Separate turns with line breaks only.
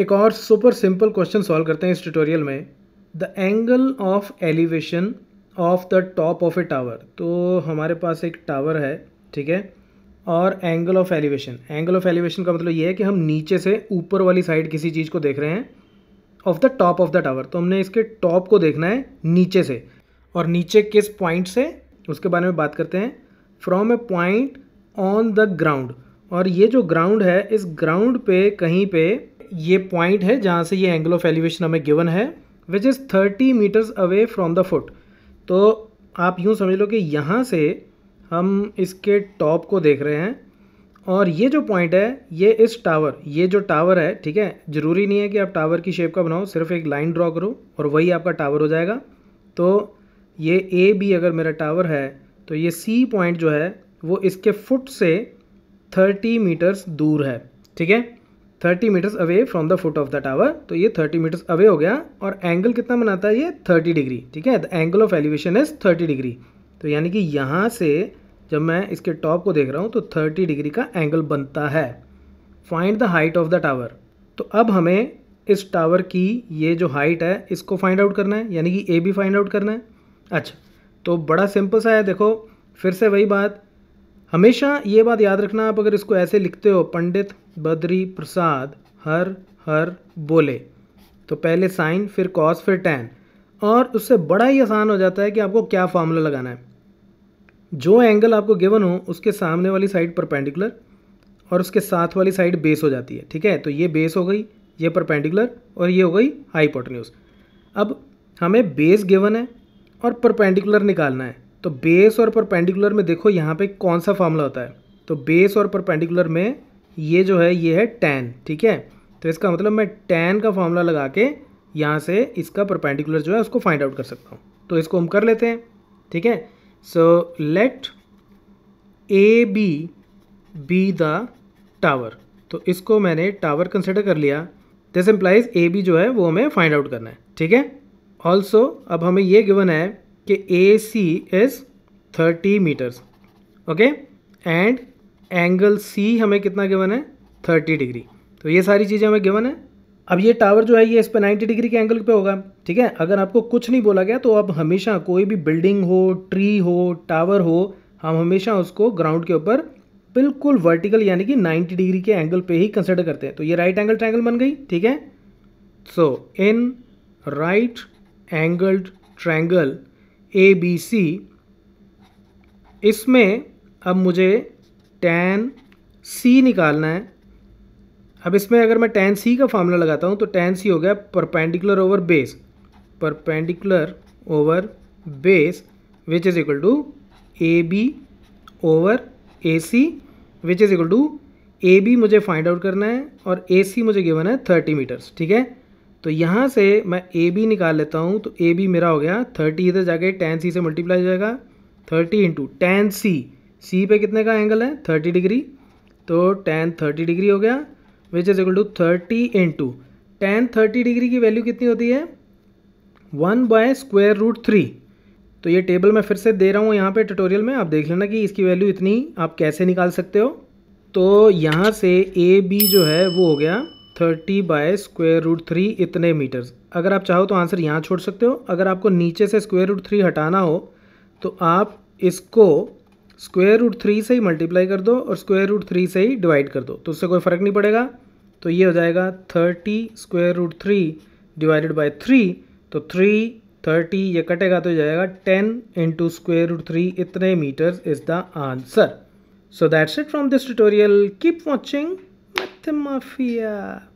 एक और super simple question solve करते हैं इस ट्यूटोरियल में the angle of elevation of the top of a tower तो हमारे पास एक टावर है ठीक है और angle of elevation angle of elevation का मतलब ये है कि हम नीचे से ऊपर वाली साइड किसी चीज़ को देख रहे हैं of the top of the tower तो हमने इसके टॉप को देखना है नीचे से और नीचे किस पॉइंट से उसके बारे में बात करते हैं from a point on the ground और ये जो ग्राउंड है इस ग्राउंड पे कहीं पे ये पॉइंट है जहाँ से ये एंगल ऑफ एलिवेशन हमें गिवन है which is thirty metres away from the foot तो आप यूँ समझ लो कि यहाँ से हम इसके टॉप को देख रहे हैं और ये जो पॉइंट है ये इस टावर ये जो टावर है ठीक है ज़रूरी नहीं है कि आप टावर की शेप का बनाओ सिर्फ एक लाइन ड्रॉ करो और वही आपका टावर हो जाएगा तो ये ए बी अगर मेरा टावर है तो ये सी पॉइंट जो है वो इसके फुट से थर्टी मीटर्स दूर है ठीक है 30 metres away from the foot of the tower तो ये 30 मीटर्स अवे हो गया और एंगल कितना बनाता है ये 30 डिग्री ठीक है the angle of elevation is 30 degree तो यानी कि यहाँ से जब मैं इसके टॉप को देख रहा हूँ तो 30 डिग्री का एंगल बनता है find the height of the tower तो अब हमें इस टावर की ये जो हाइट है इसको फाइंड आउट करना है यानी कि ए भी फाइंड आउट करना है अच्छा तो बड़ा सिंपल सा है देखो फिर से वही बात हमेशा ये बात याद रखना आप अगर इसको ऐसे लिखते हो पंडित बद्री प्रसाद हर हर बोले तो पहले साइन फिर कॉस फिर टेन और उससे बड़ा ही आसान हो जाता है कि आपको क्या फार्मूला लगाना है जो एंगल आपको गिवन हो उसके सामने वाली साइड परपेंडिकुलर और उसके साथ वाली साइड बेस हो जाती है ठीक है तो ये बेस हो गई ये परपेंडिकुलर और ये हो गई हाइपोटन्यूज अब हमें बेस गिवन है और परपेंडिकुलर निकालना है तो बेस और परपेंडिकुलर में देखो यहाँ पे कौन सा फॉर्मूला होता है तो बेस और परपेंडिकुलर में ये जो है ये है टेन ठीक है तो इसका मतलब मैं टेन का फॉर्मूला लगा के यहाँ से इसका परपेंडिकुलर जो है उसको फाइंड आउट कर सकता हूँ तो इसको हम कर लेते हैं ठीक है so let A B be the tower तो इसको मैंने टावर कंसिडर कर लिया दिस एम्प्लाइज ए बी जो है वो हमें फाइंड आउट करना है ठीक है ऑल्सो अब हमें ये गिवन है कि A C is thirty metres okay and angle C हमें कितना गिवन है थर्टी डिग्री तो ये सारी चीज़ें हमें गिवन है अब ये टावर जो है ये इस पर नाइन्टी डिग्री के एंगल पे होगा ठीक है अगर आपको कुछ नहीं बोला गया तो आप हमेशा कोई भी बिल्डिंग हो ट्री हो टावर हो हम हमेशा उसको ग्राउंड के ऊपर बिल्कुल वर्टिकल यानी कि 90 डिग्री के एंगल पे ही कंसिडर करते हैं तो ये राइट एंगल ट्रायंगल बन गई ठीक है so in right angled triangle A B C इसमें अब मुझे टेन सी निकालना है अब इसमें अगर मैं टेन सी का फार्मूला लगाता हूँ तो टैन सी हो गया perpendicular over base perpendicular over base which is equal to A B over A C which is equal to A B मुझे फाइंड आउट करना है और ए सी मुझे गिवन है थर्टी मीटर्स ठीक है तो यहाँ से मैं ए बी निकाल लेता हूँ तो ए बी मेरा हो गया थर्टी इधर जाके टेन सी से मल्टीप्लाई हो जाएगा thirty into tan C C पे कितने का एंगल है थर्टी डिग्री तो टेन थर्टी डिग्री हो गया which is equal to thirty into tan thirty degree की वैल्यू कितनी होती है one by square root three तो ये टेबल मैं फिर से दे रहा हूँ यहाँ पे ट्यूटोरियल में आप देख लेना कि इसकी वैल्यू इतनी आप कैसे निकाल सकते हो तो यहाँ से ए बी जो है वो हो गया thirty by square root three इतने मीटर्स अगर आप चाहो तो आंसर यहाँ छोड़ सकते हो अगर आपको नीचे से स्क्वेयर रूट थ्री हटाना हो तो आप इसको स्क्वेयर रूट थ्री से ही मल्टीप्लाई कर दो और स्क्वेयर रूट थ्री से ही डिवाइड कर दो तो उससे कोई फ़र्क नहीं पड़ेगा तो ये हो जाएगा thirty square root three divided by three तो थ्री थर्टी ये कटेगा तो जाएगा ten into square root three इतने metres is the answer so that's it from this tutorial keep watching ما تما فيا